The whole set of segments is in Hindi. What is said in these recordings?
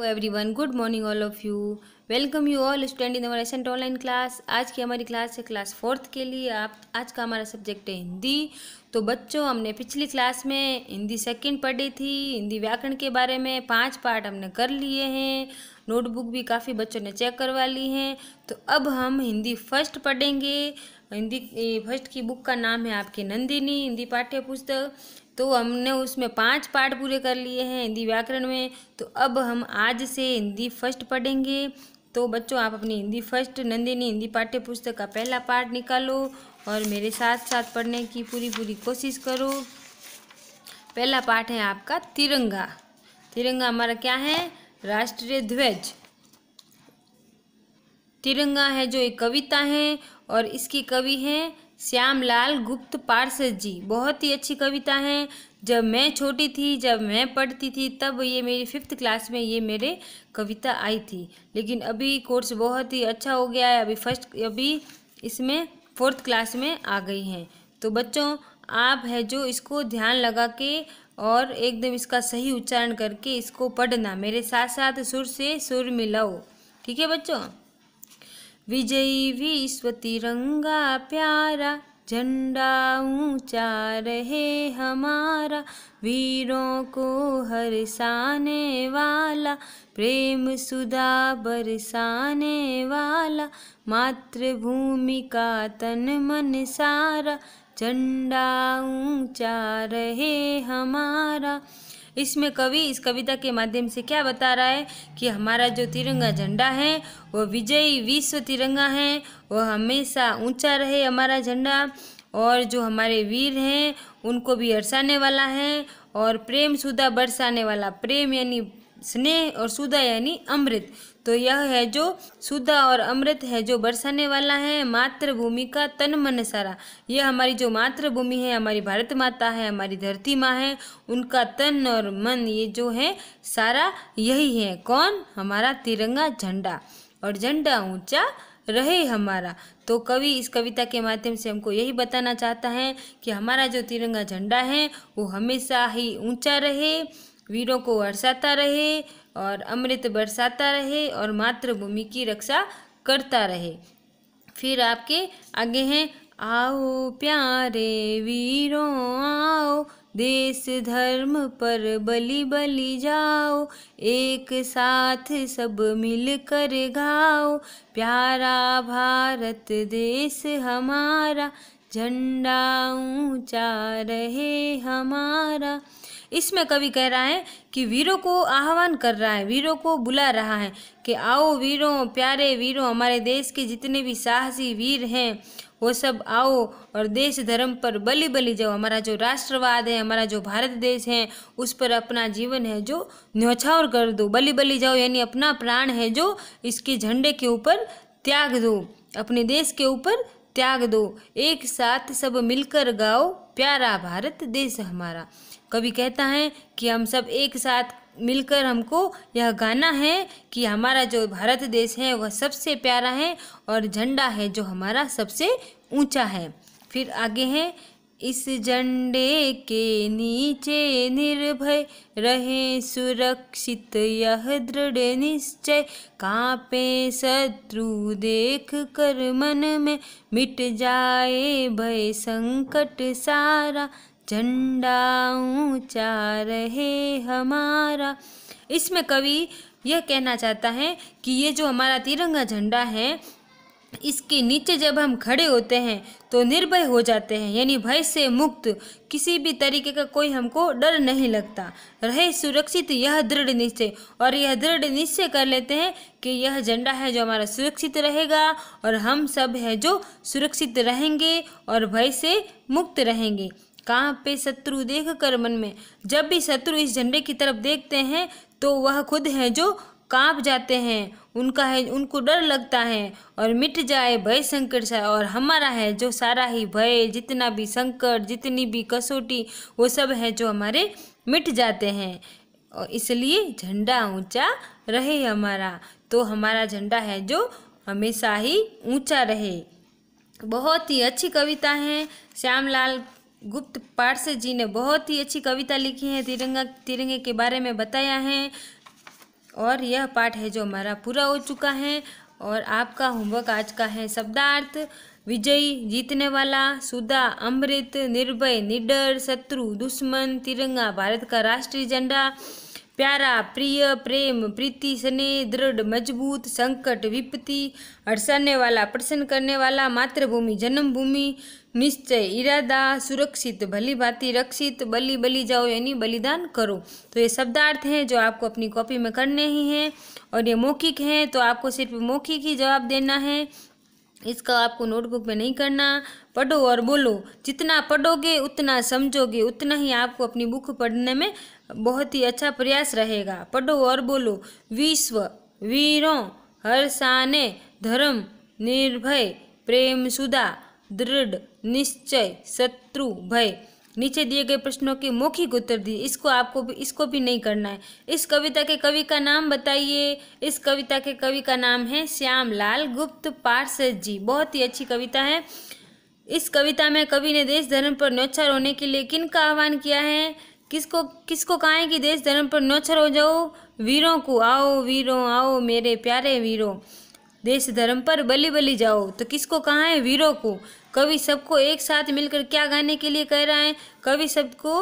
hello everyone good morning all of you welcome you all student in our Ascent online class आज की हमारी क्लास है क्लास फोर्थ के लिए आप आज का हमारा सब्जेक्ट है हिंदी तो बच्चों हमने पिछली क्लास में हिंदी सेकंड पढ़ी थी हिंदी व्याकरण के बारे में पांच पार्ट हमने कर लिए हैं नोटबुक भी काफ़ी बच्चों ने चेक करवा ली है तो अब हम हिंदी फर्स्ट पढ़ेंगे हिंदी फर्स्ट की बुक का नाम है आपकी नंदिनी हिंदी पाठ्य पुस्तक तो हमने उसमें पांच पाठ पूरे कर लिए हैं हिंदी व्याकरण में तो अब हम आज से हिंदी फर्स्ट पढ़ेंगे तो बच्चों आप अपनी हिंदी फर्स्ट नंदिनी हिंदी पाठ्य पुस्तक का पहला पाठ निकालो और मेरे साथ साथ पढ़ने की पूरी पूरी कोशिश करो पहला पाठ है आपका तिरंगा तिरंगा हमारा क्या है राष्ट्रीय ध्वज तिरंगा है जो एक कविता है और इसकी कवि है श्यामलाल गुप्त पार्षद जी बहुत ही अच्छी कविता है जब मैं छोटी थी जब मैं पढ़ती थी तब ये मेरी फिफ्थ क्लास में ये मेरे कविता आई थी लेकिन अभी कोर्स बहुत ही अच्छा हो गया है अभी फर्स्ट अभी इसमें फोर्थ क्लास में आ गई हैं तो बच्चों आप है जो इसको ध्यान लगा के और एकदम इसका सही उच्चारण करके इसको पढ़ना मेरे साथ साथ सुर से सुर मिलाओ ठीक है बच्चों विजयी विश्व तिरंगा प्यारा झंडा ऊंचा रहे हमारा वीरों को हरसाने वाला प्रेम सुधा बरसाने वाला मातृभूमि का तन मन सारा झंडा ऊंचा रहे हमारा इसमें कवि इस कविता के माध्यम से क्या बता रहा है कि हमारा जो तिरंगा झंडा है वो विजयी विश्व तिरंगा है वह हमेशा ऊंचा रहे हमारा झंडा और जो हमारे वीर हैं उनको भी हर्षाने वाला है और प्रेम सुधा बरसाने वाला प्रेम यानी स्नेह और सुधा यानी अमृत तो यह है जो सुधा और अमृत है जो बरसाने वाला है मातृभूमि का तन मन सारा यह हमारी जो मातृभूमि है हमारी भारत माता है हमारी धरती माँ है उनका तन और मन ये जो है सारा यही है कौन हमारा तिरंगा झंडा और झंडा ऊंचा रहे हमारा तो कवि इस कविता के माध्यम से हमको यही बताना चाहता है कि हमारा जो तिरंगा झंडा है वो हमेशा ही ऊंचा रहे वीरों को हर्षाता रहे और अमृत बरसाता रहे और मातृभूमि की रक्षा करता रहे फिर आपके आगे हैं आओ प्यारे वीरों आओ देश धर्म पर बलि बलि जाओ एक साथ सब मिल कर गाओ प्यारा भारत देश हमारा झंडा ऊंचा रहे हमारा इसमें कवि कह रहा है कि वीरों को आह्वान कर रहा है वीरों को बुला रहा है कि आओ वीरों प्यारे वीरों हमारे देश के जितने भी साहसी वीर हैं वो सब आओ और देश धर्म पर बलि बलि जाओ हमारा जो राष्ट्रवाद है हमारा जो भारत देश है उस पर अपना जीवन है जो न्यौछावर कर दो बलि बलि जाओ यानी अपना प्राण है जो इसके झंडे के ऊपर त्याग दो अपने देश के ऊपर त्याग दो एक साथ सब मिलकर गाओ प्यारा भारत देश हमारा कभी कहता है कि हम सब एक साथ मिलकर हमको यह गाना है कि हमारा जो भारत देश है वह सबसे प्यारा है और झंडा है जो हमारा सबसे ऊंचा है फिर आगे है इस झंडे के नीचे निर्भय रहे सुरक्षित यह दृढ़ निश्चय कांपे शत्रु देख कर मन में मिट जाए भय संकट सारा झंडा ऊंचा रहे हमारा इसमें कवि यह कहना चाहता है कि ये जो हमारा तिरंगा झंडा है इसके नीचे जब हम खड़े होते हैं तो निर्भय हो जाते हैं यानी भय से मुक्त किसी भी तरीके का कोई हमको डर नहीं लगता रहे सुरक्षित यह दृढ़ निश्चय और यह दृढ़ निश्चय कर लेते हैं कि यह झंडा है जो हमारा सुरक्षित रहेगा और हम सब है जो सुरक्षित रहेंगे और भय से मुक्त रहेंगे कहाँ पे शत्रु देख कर मन में जब भी शत्रु इस झंडे की तरफ देखते हैं तो वह खुद है जो कांप जाते हैं उनका है उनको डर लगता है और मिट जाए भय संकट सा और हमारा है जो सारा ही भय जितना भी संकट जितनी भी कसौटी वो सब है जो हमारे मिट जाते हैं और इसलिए झंडा ऊंचा रहे हमारा तो हमारा झंडा है जो हमेशा ही ऊंचा रहे बहुत ही अच्छी कविता है श्यामलाल गुप्त पारसे जी ने बहुत ही अच्छी कविता लिखी है तिरंगा तिरंगे के बारे में बताया है और यह पाठ है जो हमारा पूरा हो चुका है और आपका होमवर्क आज का है शब्दार्थ विजयी जीतने वाला सुधा अमृत निर्भय निडर शत्रु दुश्मन तिरंगा भारत का राष्ट्रीय झंडा प्यारा प्रिय प्रेम प्रीति स्नेह दृढ़ मजबूत संकट विपत्ति हड़साने वाला प्रसन्न करने वाला मातृभूमि जन्मभूमि निश्चय इरादा सुरक्षित भली भांति रक्षित बलि बलि जाओ यानी बलिदान करो तो ये शब्दार्थ हैं जो आपको अपनी कॉपी में करने ही हैं और ये मौखिक हैं तो आपको सिर्फ मौखिक ही जवाब देना है इसका आपको नोटबुक में नहीं करना पढ़ो और बोलो जितना पढ़ोगे उतना समझोगे उतना ही आपको अपनी बुक पढ़ने में बहुत ही अच्छा प्रयास रहेगा पढ़ो और बोलो विश्व वीरों हर्षाने धर्म निर्भय प्रेम सुधा दृढ़ निश्चय शत्रु भय नीचे दिए गए प्रश्नों के मौखिक उत्तर दिए इसको आपको भी इसको भी नहीं करना है इस कविता के कवि का नाम बताइए इस कविता के कवि का नाम है श्याम लाल गुप्त पार्षद जी बहुत ही अच्छी कविता है इस कविता में कवि ने देश धर्म पर न्योछार होने के लिए किन का आह्वान किया है किसको किसको कहा है कि देश धर्म पर न्योछार हो जाओ वीरों को आओ वीरों आओ मेरे प्यारे वीरों देश धर्म पर बलि बलि जाओ तो किसको कहा है वीरों को कवि सबको एक साथ मिलकर क्या गाने के लिए कह रहा है कवि सबको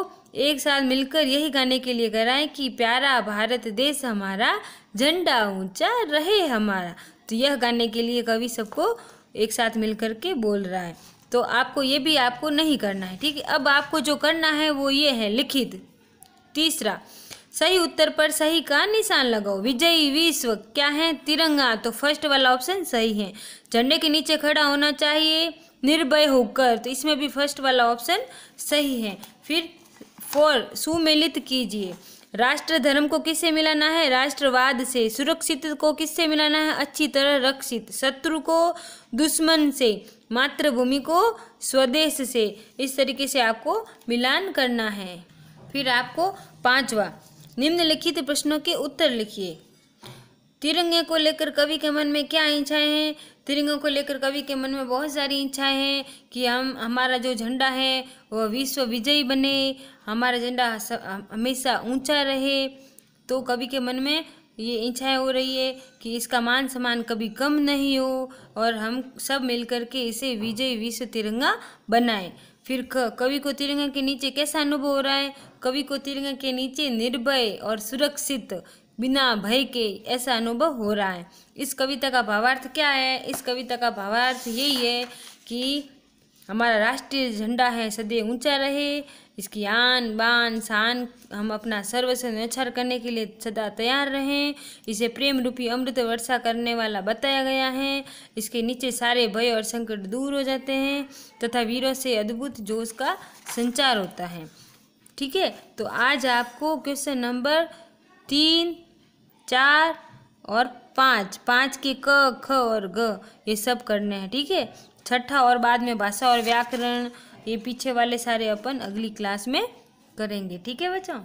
एक साथ मिलकर यही गाने के लिए कह रहा है कि प्यारा भारत देश हमारा झंडा ऊंचा रहे हमारा तो यह गाने के लिए कवि सबको एक साथ मिलकर के बोल रहा है तो आपको ये भी आपको नहीं करना है ठीक है अब आपको जो करना है वो ये है लिखित तीसरा सही उत्तर पर सही का निशान लगाओ विजयी विश्व क्या है तिरंगा तो फर्स्ट वाला ऑप्शन सही है झंडे के नीचे खड़ा होना चाहिए निर्भय होकर तो इसमें भी फर्स्ट वाला ऑप्शन सही है फिर फोर सुमेलित कीजिए राष्ट्र धर्म को किससे मिलाना है राष्ट्रवाद से सुरक्षित को किससे मिलाना है अच्छी तरह रक्षित शत्रु को दुश्मन से मातृभूमि को स्वदेश से इस तरीके से आपको मिलान करना है फिर आपको पांचवा निम्नलिखित प्रश्नों के उत्तर लिखिए तिरंगे को लेकर कवि के मन में क्या इच्छाएं हैं तिरंगे को लेकर कवि के मन में बहुत सारी इच्छाएं हैं कि हम हमारा जो झंडा है वह विश्व विजयी बने हमारा झंडा हमेशा ऊंचा रहे तो कवि के मन में ये इच्छाएं हो रही है कि इसका मान सम्मान कभी कम नहीं हो और हम सब मिलकर के इसे विजय विश्व तिरंगा बनाए फिर कवि को तिरंगा के नीचे कैसा अनुभव हो रहा है कवि को तिरंगा के नीचे निर्भय और सुरक्षित बिना भय के ऐसा अनुभव हो रहा है इस कविता का भावार्थ क्या है इस कविता का भावार्थ यही है कि हमारा राष्ट्रीय झंडा है सदैव ऊंचा रहे इसकी आन बान शान हम अपना सर्वस्व न्यौछार करने के लिए सदा तैयार रहें इसे प्रेम रूपी अमृत वर्षा करने वाला बताया गया है इसके नीचे सारे भय और संकट दूर हो जाते हैं तथा वीरों से अद्भुत जोश का संचार होता है ठीक है तो आज आपको क्वेश्चन नंबर तीन चार और पाँच पाँच की क ख और ग ये सब करने हैं ठीक है छठा और बाद में भाषा और व्याकरण ये पीछे वाले सारे अपन अगली क्लास में करेंगे ठीक है बच्चों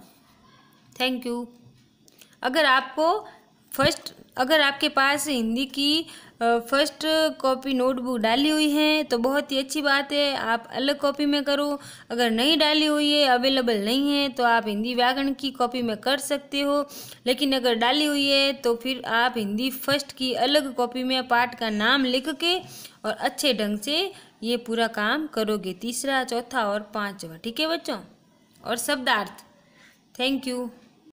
थैंक यू अगर आपको फर्स्ट अगर आपके पास हिंदी की फर्स्ट कॉपी नोटबुक डाली हुई है तो बहुत ही अच्छी बात है आप अलग कॉपी में करो अगर नहीं डाली हुई है अवेलेबल नहीं है तो आप हिंदी व्याकरण की कॉपी में कर सकते हो लेकिन अगर डाली हुई है तो फिर आप हिंदी फर्स्ट की अलग कॉपी में पाठ का नाम लिख के और अच्छे ढंग से ये पूरा काम करोगे तीसरा चौथा और पाँचवा ठीक है बच्चों और शब्दार्थ थैंक यू